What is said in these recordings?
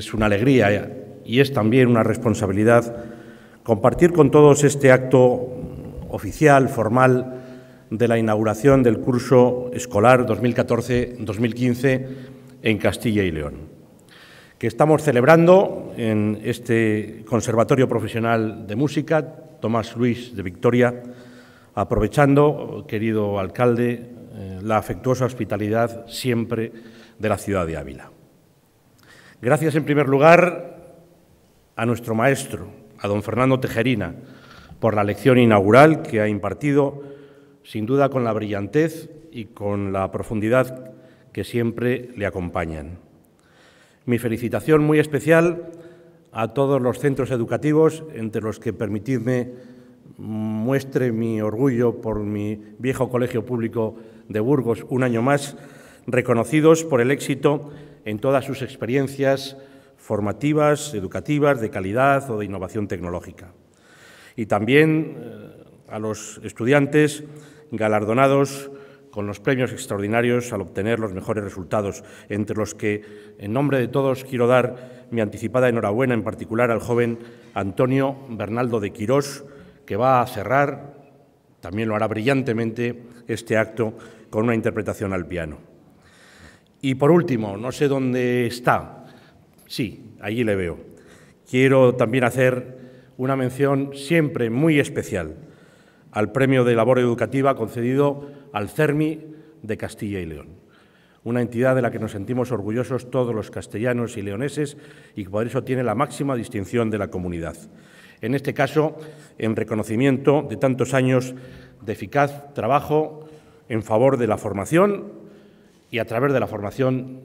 es una alegría y es también una responsabilidad compartir con todos este acto oficial, formal, de la inauguración del curso escolar 2014-2015 en Castilla y León, que estamos celebrando en este Conservatorio Profesional de Música, Tomás Luis de Victoria, aprovechando, querido alcalde, eh, la afectuosa hospitalidad siempre de la ciudad de Ávila. Gracias, en primer lugar, a nuestro maestro, a don Fernando Tejerina, por la lección inaugural que ha impartido, sin duda con la brillantez y con la profundidad que siempre le acompañan. Mi felicitación muy especial a todos los centros educativos, entre los que permitidme muestre mi orgullo por mi viejo colegio público de Burgos un año más, reconocidos por el éxito en todas sus experiencias formativas, educativas, de calidad o de innovación tecnológica. Y también eh, a los estudiantes galardonados con los premios extraordinarios al obtener los mejores resultados, entre los que, en nombre de todos, quiero dar mi anticipada enhorabuena en particular al joven Antonio Bernaldo de Quirós, que va a cerrar, también lo hará brillantemente, este acto con una interpretación al piano. Y por último, no sé dónde está. Sí, allí le veo. Quiero también hacer una mención siempre muy especial al Premio de Labor Educativa concedido al CERMI de Castilla y León, una entidad de la que nos sentimos orgullosos todos los castellanos y leoneses y que por eso tiene la máxima distinción de la comunidad. En este caso, en reconocimiento de tantos años de eficaz trabajo en favor de la formación y a través de la formación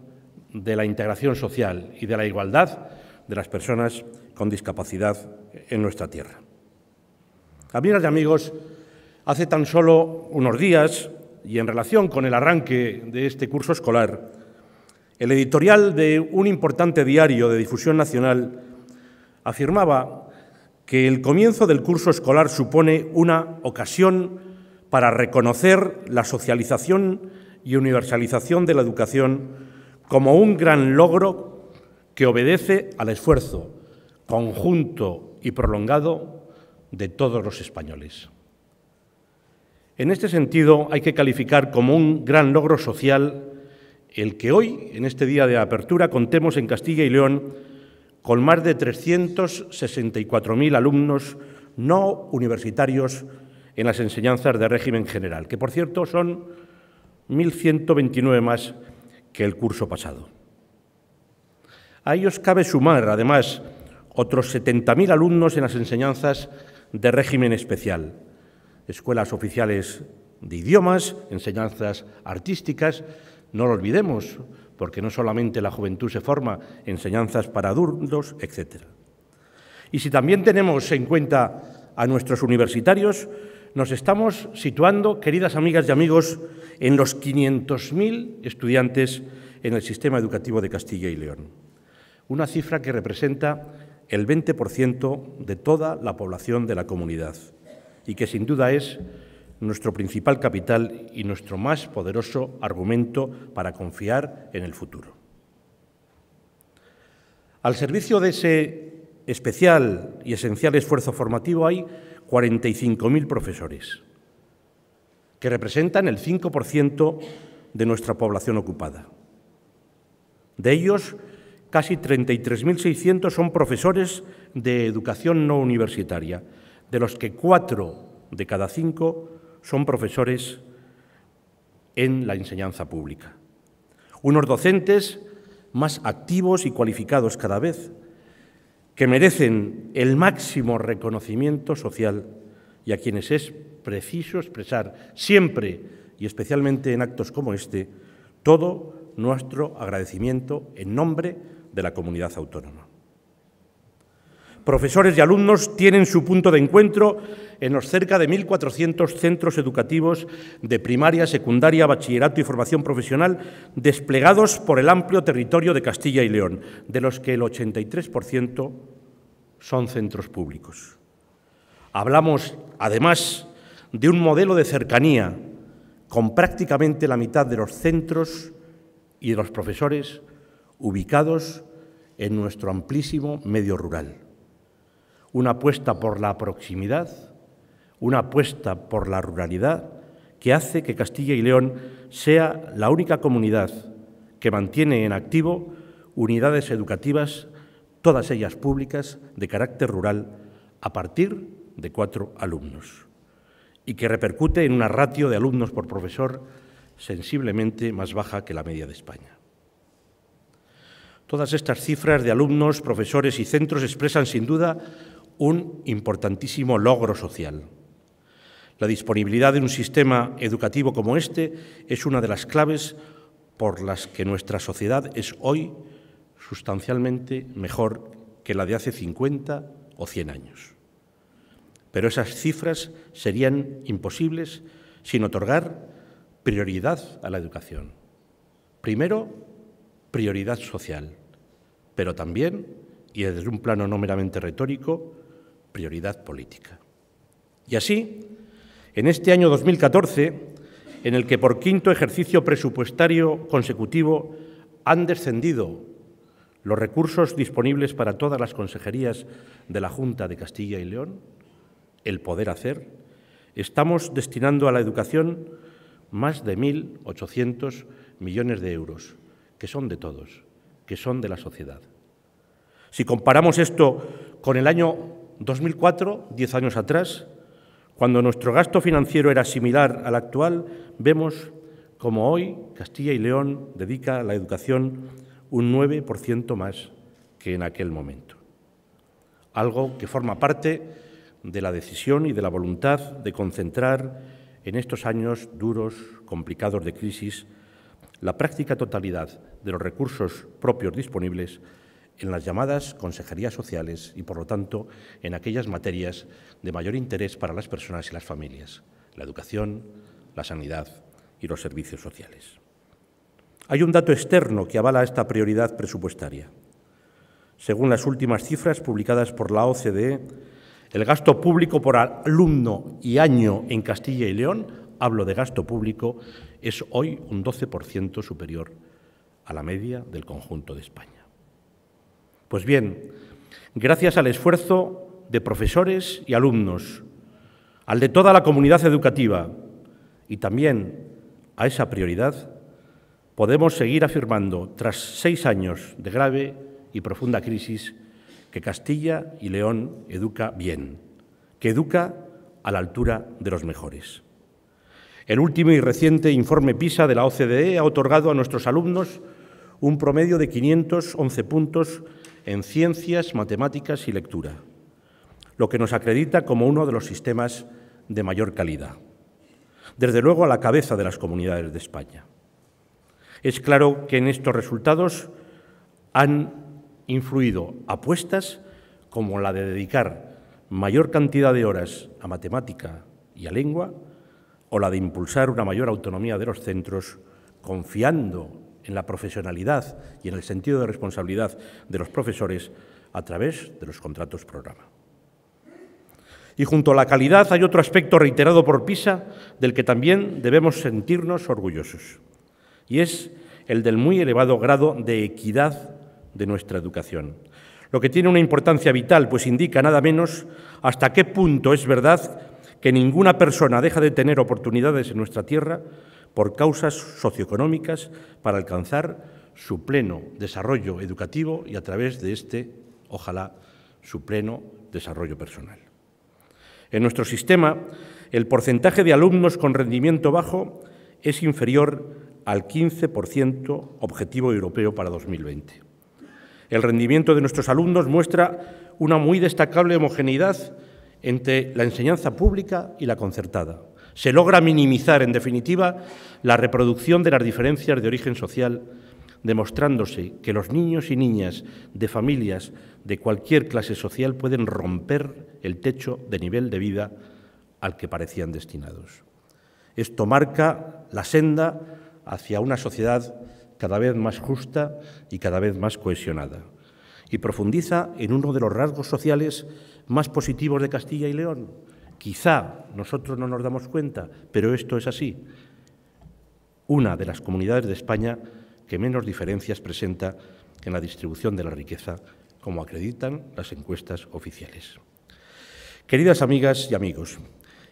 de la integración social y de la igualdad de las personas con discapacidad en nuestra tierra. Amigas y amigos, hace tan solo unos días y en relación con el arranque de este curso escolar, el editorial de un importante diario de difusión nacional afirmaba que el comienzo del curso escolar supone una ocasión para reconocer la socialización y universalización de la educación como un gran logro que obedece al esfuerzo conjunto y prolongado de todos los españoles. En este sentido, hay que calificar como un gran logro social el que hoy, en este día de apertura, contemos en Castilla y León con más de 364.000 alumnos no universitarios en las enseñanzas de régimen general, que por cierto son 1.129 más que el curso pasado. A ellos cabe sumar, además, otros 70.000 alumnos en las enseñanzas de régimen especial, escuelas oficiales de idiomas, enseñanzas artísticas, no lo olvidemos, porque no solamente la juventud se forma, enseñanzas para adultos, etc. Y si también tenemos en cuenta a nuestros universitarios, nos estamos situando, queridas amigas y amigos, en los 500.000 estudiantes en el sistema educativo de Castilla y León. Una cifra que representa el 20% de toda la población de la comunidad y que sin duda es nuestro principal capital y nuestro más poderoso argumento para confiar en el futuro. Al servicio de ese especial y esencial esfuerzo formativo hay 45.000 profesores, que representan el 5% de nuestra población ocupada. De ellos, casi 33.600 son profesores de educación no universitaria, de los que cuatro de cada cinco son profesores en la enseñanza pública. Unos docentes más activos y cualificados cada vez, que merecen el máximo reconocimiento social y a quienes es preciso expresar siempre y especialmente en actos como este todo nuestro agradecimiento en nombre de la comunidad autónoma. Profesores y alumnos tienen su punto de encuentro en los cerca de 1.400 centros educativos de primaria, secundaria, bachillerato y formación profesional desplegados por el amplio territorio de Castilla y León, de los que el 83% son centros públicos. Hablamos, además, de un modelo de cercanía con prácticamente la mitad de los centros y de los profesores ubicados en nuestro amplísimo medio rural una apuesta por la proximidad, una apuesta por la ruralidad, que hace que Castilla y León sea la única comunidad que mantiene en activo unidades educativas, todas ellas públicas, de carácter rural, a partir de cuatro alumnos, y que repercute en una ratio de alumnos por profesor sensiblemente más baja que la media de España. Todas estas cifras de alumnos, profesores y centros expresan sin duda un importantísimo logro social. La disponibilidad de un sistema educativo como este es una de las claves por las que nuestra sociedad es hoy sustancialmente mejor que la de hace 50 o 100 años. Pero esas cifras serían imposibles sin otorgar prioridad a la educación. Primero, prioridad social, pero también, y desde un plano no meramente retórico, prioridad política. Y así, en este año 2014, en el que por quinto ejercicio presupuestario consecutivo han descendido los recursos disponibles para todas las consejerías de la Junta de Castilla y León, el poder hacer, estamos destinando a la educación más de 1.800 millones de euros, que son de todos, que son de la sociedad. Si comparamos esto con el año 2004, diez años atrás, cuando nuestro gasto financiero era similar al actual, vemos como hoy Castilla y León dedica a la educación un 9% más que en aquel momento. Algo que forma parte de la decisión y de la voluntad de concentrar en estos años duros, complicados de crisis, la práctica totalidad de los recursos propios disponibles en las llamadas consejerías sociales y, por lo tanto, en aquellas materias de mayor interés para las personas y las familias, la educación, la sanidad y los servicios sociales. Hay un dato externo que avala esta prioridad presupuestaria. Según las últimas cifras publicadas por la OCDE, el gasto público por alumno y año en Castilla y León, hablo de gasto público, es hoy un 12% superior a la media del conjunto de España. Pues bien, gracias al esfuerzo de profesores y alumnos, al de toda la comunidad educativa y también a esa prioridad, podemos seguir afirmando, tras seis años de grave y profunda crisis, que Castilla y León educa bien, que educa a la altura de los mejores. El último y reciente informe PISA de la OCDE ha otorgado a nuestros alumnos un promedio de 511 puntos en ciencias, matemáticas y lectura, lo que nos acredita como uno de los sistemas de mayor calidad. Desde luego a la cabeza de las comunidades de España. Es claro que en estos resultados han influido apuestas como la de dedicar mayor cantidad de horas a matemática y a lengua, o la de impulsar una mayor autonomía de los centros, confiando en la profesionalidad y en el sentido de responsabilidad de los profesores a través de los contratos programa. Y junto a la calidad hay otro aspecto reiterado por PISA del que también debemos sentirnos orgullosos, y es el del muy elevado grado de equidad de nuestra educación, lo que tiene una importancia vital, pues indica nada menos hasta qué punto es verdad que ninguna persona deja de tener oportunidades en nuestra tierra por causas socioeconómicas para alcanzar su pleno desarrollo educativo y a través de este, ojalá, su pleno desarrollo personal. En nuestro sistema, el porcentaje de alumnos con rendimiento bajo es inferior al 15% objetivo europeo para 2020. El rendimiento de nuestros alumnos muestra una muy destacable homogeneidad entre la enseñanza pública y la concertada. Se logra minimizar, en definitiva, la reproducción de las diferencias de origen social, demostrándose que los niños y niñas de familias de cualquier clase social pueden romper el techo de nivel de vida al que parecían destinados. Esto marca la senda hacia una sociedad cada vez más justa y cada vez más cohesionada, y profundiza en uno de los rasgos sociales más positivos de Castilla y León, Quizá nosotros no nos damos cuenta, pero esto es así. Una de las comunidades de España que menos diferencias presenta en la distribución de la riqueza, como acreditan las encuestas oficiales. Queridas amigas y amigos,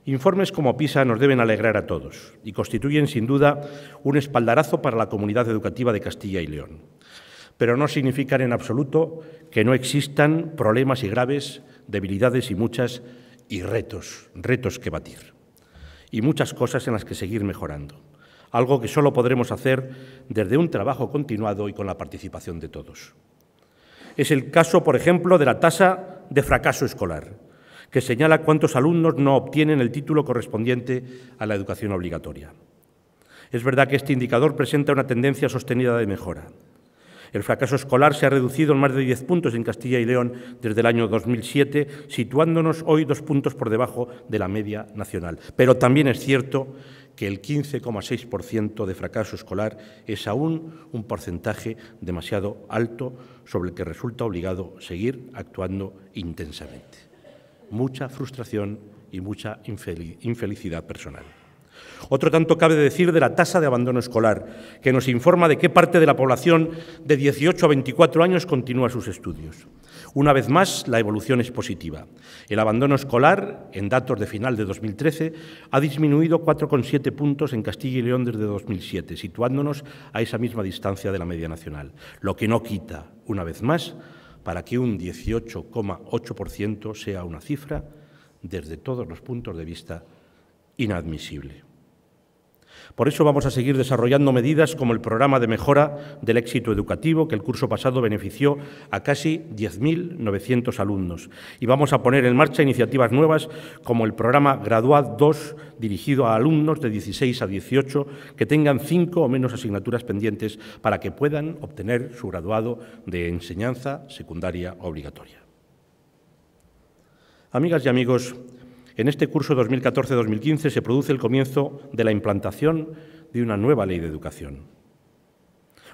informes como PISA nos deben alegrar a todos y constituyen sin duda un espaldarazo para la comunidad educativa de Castilla y León. Pero no significan en absoluto que no existan problemas y graves debilidades y muchas y retos, retos que batir. Y muchas cosas en las que seguir mejorando. Algo que solo podremos hacer desde un trabajo continuado y con la participación de todos. Es el caso, por ejemplo, de la tasa de fracaso escolar, que señala cuántos alumnos no obtienen el título correspondiente a la educación obligatoria. Es verdad que este indicador presenta una tendencia sostenida de mejora, el fracaso escolar se ha reducido en más de 10 puntos en Castilla y León desde el año 2007, situándonos hoy dos puntos por debajo de la media nacional. Pero también es cierto que el 15,6% de fracaso escolar es aún un porcentaje demasiado alto sobre el que resulta obligado seguir actuando intensamente. Mucha frustración y mucha infelicidad personal. Otro tanto cabe decir de la tasa de abandono escolar, que nos informa de qué parte de la población de 18 a 24 años continúa sus estudios. Una vez más, la evolución es positiva. El abandono escolar, en datos de final de 2013, ha disminuido 4,7 puntos en Castilla y León desde 2007, situándonos a esa misma distancia de la media nacional, lo que no quita, una vez más, para que un 18,8% sea una cifra, desde todos los puntos de vista, inadmisible. Por eso vamos a seguir desarrollando medidas como el programa de mejora del éxito educativo, que el curso pasado benefició a casi 10.900 alumnos. Y vamos a poner en marcha iniciativas nuevas como el programa Graduad 2, dirigido a alumnos de 16 a 18 que tengan cinco o menos asignaturas pendientes para que puedan obtener su graduado de enseñanza secundaria obligatoria. Amigas y amigos, en este curso 2014-2015 se produce el comienzo de la implantación de una nueva ley de educación.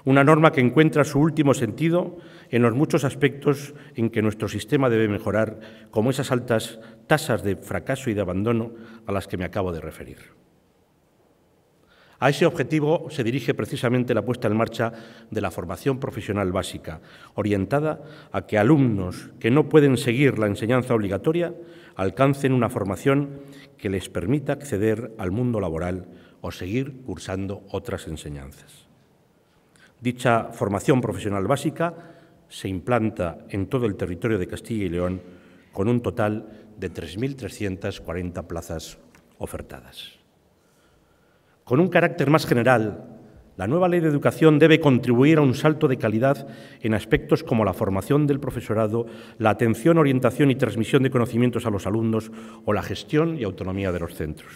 Una norma que encuentra su último sentido en los muchos aspectos en que nuestro sistema debe mejorar, como esas altas tasas de fracaso y de abandono a las que me acabo de referir. A ese objetivo se dirige precisamente la puesta en marcha de la formación profesional básica, orientada a que alumnos que no pueden seguir la enseñanza obligatoria alcancen una formación que les permita acceder al mundo laboral o seguir cursando otras enseñanzas. Dicha formación profesional básica se implanta en todo el territorio de Castilla y León con un total de 3.340 plazas ofertadas. Con un carácter más general, la nueva ley de educación debe contribuir a un salto de calidad en aspectos como la formación del profesorado, la atención, orientación y transmisión de conocimientos a los alumnos o la gestión y autonomía de los centros.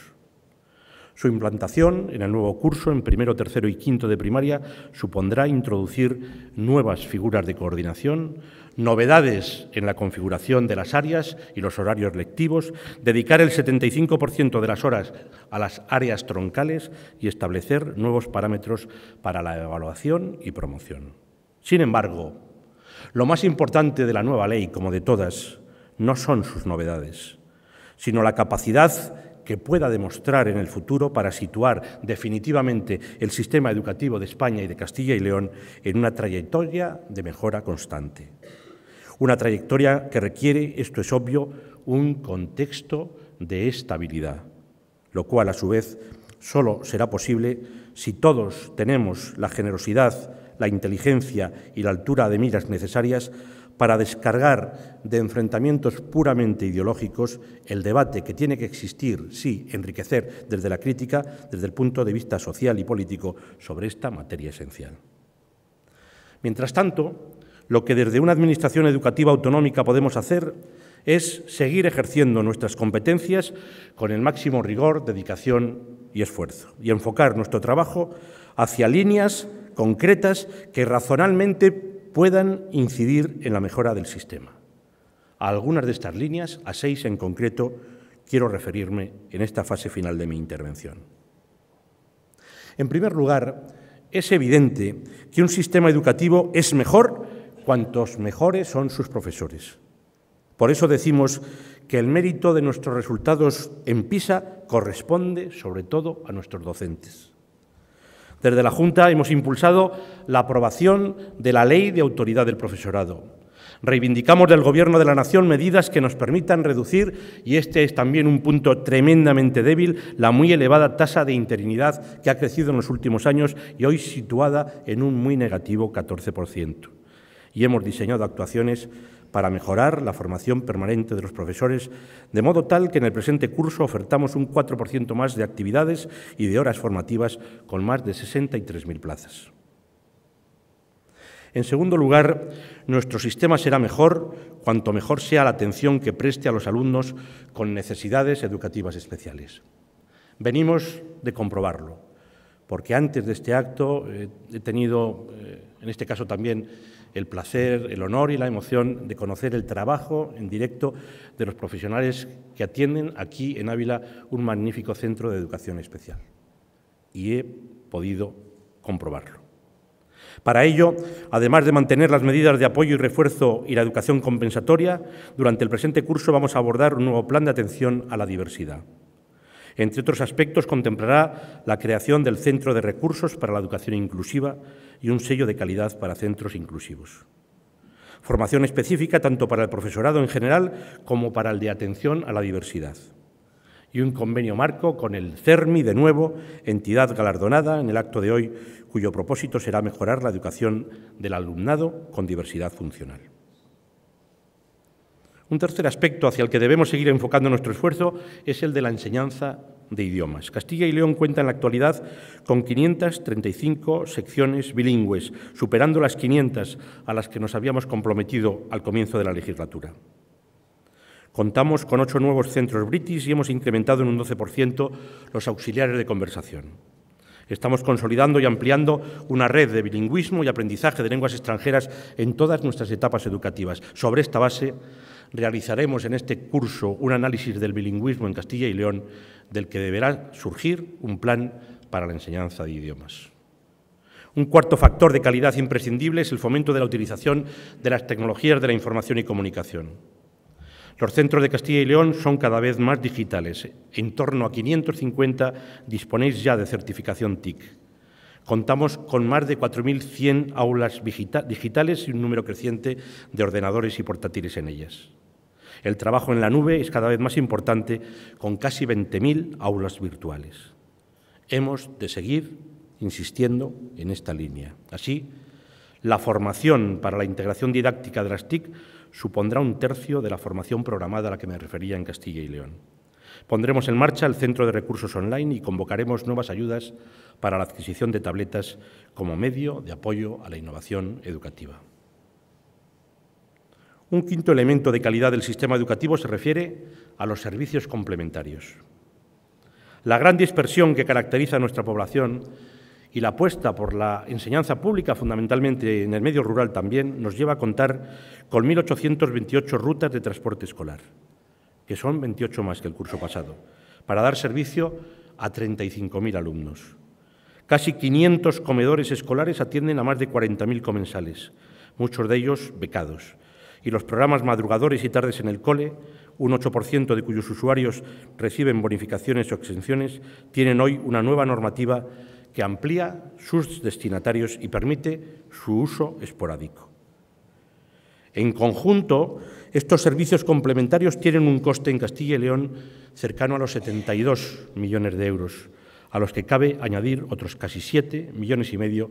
Su implantación en el nuevo curso, en primero, tercero y quinto de primaria, supondrá introducir nuevas figuras de coordinación, novedades en la configuración de las áreas y los horarios lectivos, dedicar el 75% de las horas a las áreas troncales y establecer nuevos parámetros para la evaluación y promoción. Sin embargo, lo más importante de la nueva ley, como de todas, no son sus novedades, sino la capacidad que pueda demostrar en el futuro para situar definitivamente el sistema educativo de España y de Castilla y León en una trayectoria de mejora constante. Una trayectoria que requiere, esto es obvio, un contexto de estabilidad, lo cual a su vez solo será posible si todos tenemos la generosidad, la inteligencia y la altura de miras necesarias para descargar de enfrentamientos puramente ideológicos el debate que tiene que existir, sí, enriquecer desde la crítica, desde el punto de vista social y político sobre esta materia esencial. Mientras tanto, lo que desde una Administración educativa autonómica podemos hacer es seguir ejerciendo nuestras competencias con el máximo rigor, dedicación y esfuerzo, y enfocar nuestro trabajo hacia líneas concretas que razonalmente puedan incidir en la mejora del sistema. A algunas de estas líneas, a seis en concreto, quiero referirme en esta fase final de mi intervención. En primer lugar, es evidente que un sistema educativo es mejor cuantos mejores son sus profesores. Por eso decimos que el mérito de nuestros resultados en PISA corresponde sobre todo a nuestros docentes. Desde la Junta hemos impulsado la aprobación de la Ley de Autoridad del Profesorado. Reivindicamos del Gobierno de la Nación medidas que nos permitan reducir, y este es también un punto tremendamente débil, la muy elevada tasa de interinidad que ha crecido en los últimos años y hoy situada en un muy negativo 14% y hemos diseñado actuaciones para mejorar la formación permanente de los profesores, de modo tal que en el presente curso ofertamos un 4% más de actividades y de horas formativas con más de 63.000 plazas. En segundo lugar, nuestro sistema será mejor cuanto mejor sea la atención que preste a los alumnos con necesidades educativas especiales. Venimos de comprobarlo, porque antes de este acto eh, he tenido, eh, en este caso también, el placer, el honor y la emoción de conocer el trabajo en directo de los profesionales que atienden aquí en Ávila un magnífico centro de educación especial. Y he podido comprobarlo. Para ello, además de mantener las medidas de apoyo y refuerzo y la educación compensatoria, durante el presente curso vamos a abordar un nuevo plan de atención a la diversidad. Entre otros aspectos, contemplará la creación del Centro de Recursos para la Educación Inclusiva y un sello de calidad para centros inclusivos. Formación específica tanto para el profesorado en general como para el de atención a la diversidad. Y un convenio marco con el CERMI, de nuevo, entidad galardonada en el acto de hoy, cuyo propósito será mejorar la educación del alumnado con diversidad funcional. Un tercer aspecto hacia el que debemos seguir enfocando nuestro esfuerzo es el de la enseñanza de idiomas. Castilla y León cuenta en la actualidad con 535 secciones bilingües, superando las 500 a las que nos habíamos comprometido al comienzo de la legislatura. Contamos con ocho nuevos centros british y hemos incrementado en un 12% los auxiliares de conversación. Estamos consolidando y ampliando una red de bilingüismo y aprendizaje de lenguas extranjeras en todas nuestras etapas educativas. Sobre esta base realizaremos en este curso un análisis del bilingüismo en Castilla y León, del que deberá surgir un plan para la enseñanza de idiomas. Un cuarto factor de calidad imprescindible es el fomento de la utilización de las tecnologías de la información y comunicación. Los centros de Castilla y León son cada vez más digitales. En torno a 550 disponéis ya de certificación TIC. Contamos con más de 4.100 aulas digitales y un número creciente de ordenadores y portátiles en ellas. El trabajo en la nube es cada vez más importante con casi 20.000 aulas virtuales. Hemos de seguir insistiendo en esta línea. Así, la formación para la integración didáctica de las TIC supondrá un tercio de la formación programada a la que me refería en Castilla y León. Pondremos en marcha el Centro de Recursos Online y convocaremos nuevas ayudas para la adquisición de tabletas como medio de apoyo a la innovación educativa. Un quinto elemento de calidad del sistema educativo se refiere a los servicios complementarios. La gran dispersión que caracteriza a nuestra población y la apuesta por la enseñanza pública, fundamentalmente en el medio rural también, nos lleva a contar con 1.828 rutas de transporte escolar que son 28 más que el curso pasado, para dar servicio a 35.000 alumnos. Casi 500 comedores escolares atienden a más de 40.000 comensales, muchos de ellos becados. Y los programas madrugadores y tardes en el cole, un 8% de cuyos usuarios reciben bonificaciones o exenciones, tienen hoy una nueva normativa que amplía sus destinatarios y permite su uso esporádico. En conjunto, estos servicios complementarios tienen un coste en Castilla y León cercano a los 72 millones de euros, a los que cabe añadir otros casi 7 millones y medio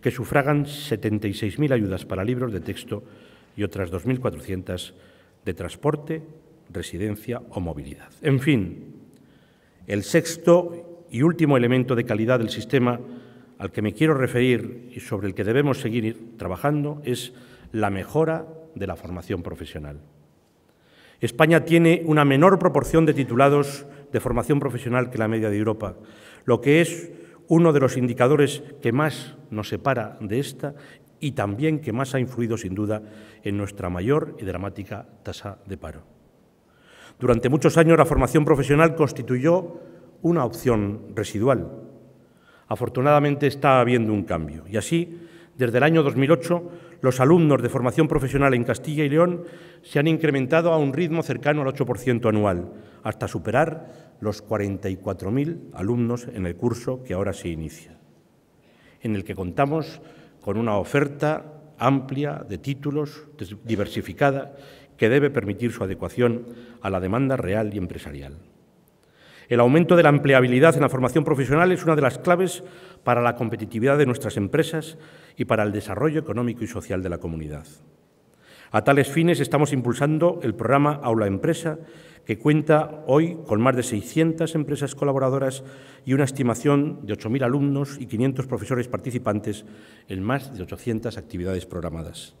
que sufragan 76.000 ayudas para libros de texto y otras 2.400 de transporte, residencia o movilidad. En fin, el sexto y último elemento de calidad del sistema al que me quiero referir y sobre el que debemos seguir trabajando es la mejora de la formación profesional. España tiene una menor proporción de titulados de formación profesional que la media de Europa, lo que es uno de los indicadores que más nos separa de esta y también que más ha influido sin duda en nuestra mayor y dramática tasa de paro. Durante muchos años la formación profesional constituyó una opción residual. Afortunadamente está habiendo un cambio y así, desde el año 2008, los alumnos de formación profesional en Castilla y León se han incrementado a un ritmo cercano al 8% anual, hasta superar los 44.000 alumnos en el curso que ahora se inicia, en el que contamos con una oferta amplia de títulos diversificada que debe permitir su adecuación a la demanda real y empresarial. El aumento de la empleabilidad en la formación profesional es una de las claves para la competitividad de nuestras empresas y para el desarrollo económico y social de la comunidad. A tales fines estamos impulsando el programa Aula Empresa, que cuenta hoy con más de 600 empresas colaboradoras y una estimación de 8.000 alumnos y 500 profesores participantes en más de 800 actividades programadas.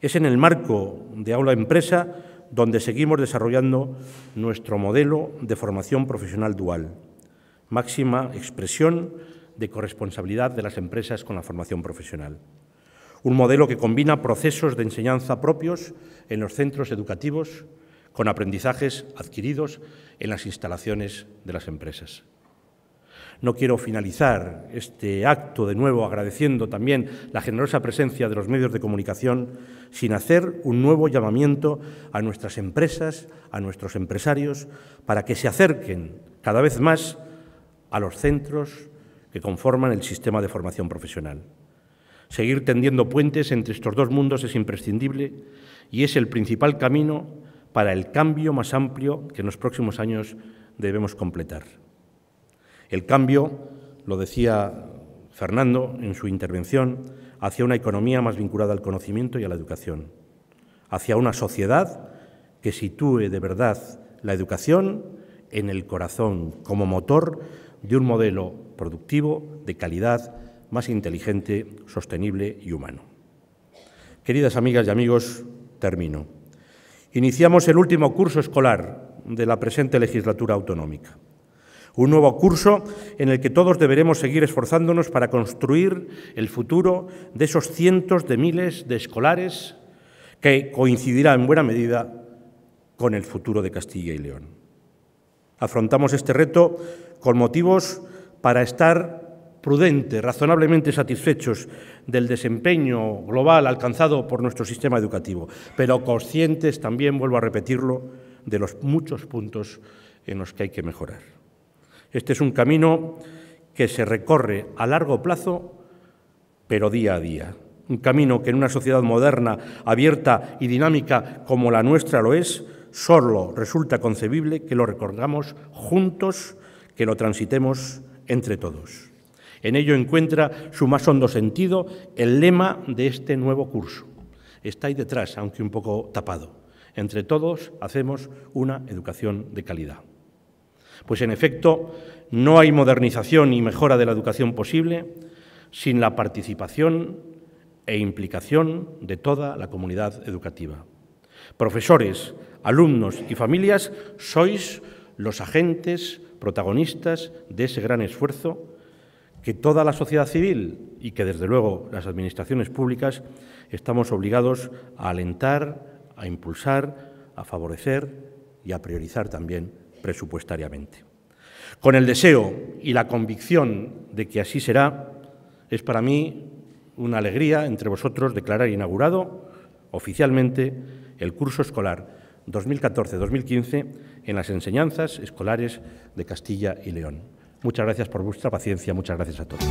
Es en el marco de Aula Empresa donde seguimos desarrollando nuestro modelo de formación profesional dual, máxima expresión de corresponsabilidad de las empresas con la formación profesional. Un modelo que combina procesos de enseñanza propios en los centros educativos con aprendizajes adquiridos en las instalaciones de las empresas. No quiero finalizar este acto de nuevo agradeciendo también la generosa presencia de los medios de comunicación sin hacer un nuevo llamamiento a nuestras empresas, a nuestros empresarios, para que se acerquen cada vez más a los centros que conforman el sistema de formación profesional. Seguir tendiendo puentes entre estos dos mundos es imprescindible y es el principal camino para el cambio más amplio que en los próximos años debemos completar. El cambio, lo decía Fernando en su intervención, hacia una economía más vinculada al conocimiento y a la educación, hacia una sociedad que sitúe de verdad la educación en el corazón como motor de un modelo productivo, de calidad, más inteligente, sostenible y humano. Queridas amigas y amigos, termino. Iniciamos el último curso escolar de la presente legislatura autonómica. Un nuevo curso en el que todos deberemos seguir esforzándonos para construir el futuro de esos cientos de miles de escolares que coincidirá en buena medida con el futuro de Castilla y León. Afrontamos este reto con motivos para estar prudentes, razonablemente satisfechos del desempeño global alcanzado por nuestro sistema educativo, pero conscientes también, vuelvo a repetirlo, de los muchos puntos en los que hay que mejorar. Este es un camino que se recorre a largo plazo, pero día a día. Un camino que en una sociedad moderna, abierta y dinámica como la nuestra lo es, solo resulta concebible que lo recordamos juntos, que lo transitemos entre todos. En ello encuentra su más hondo sentido el lema de este nuevo curso. Está ahí detrás, aunque un poco tapado. Entre todos hacemos una educación de calidad. Pues en efecto, no hay modernización y mejora de la educación posible sin la participación e implicación de toda la comunidad educativa. Profesores, alumnos y familias sois los agentes protagonistas de ese gran esfuerzo que toda la sociedad civil y que desde luego las administraciones públicas estamos obligados a alentar, a impulsar, a favorecer y a priorizar también presupuestariamente. Con el deseo y la convicción de que así será, es para mí una alegría entre vosotros declarar inaugurado oficialmente el curso escolar 2014-2015 en las enseñanzas escolares de Castilla y León. Muchas gracias por vuestra paciencia, muchas gracias a todos.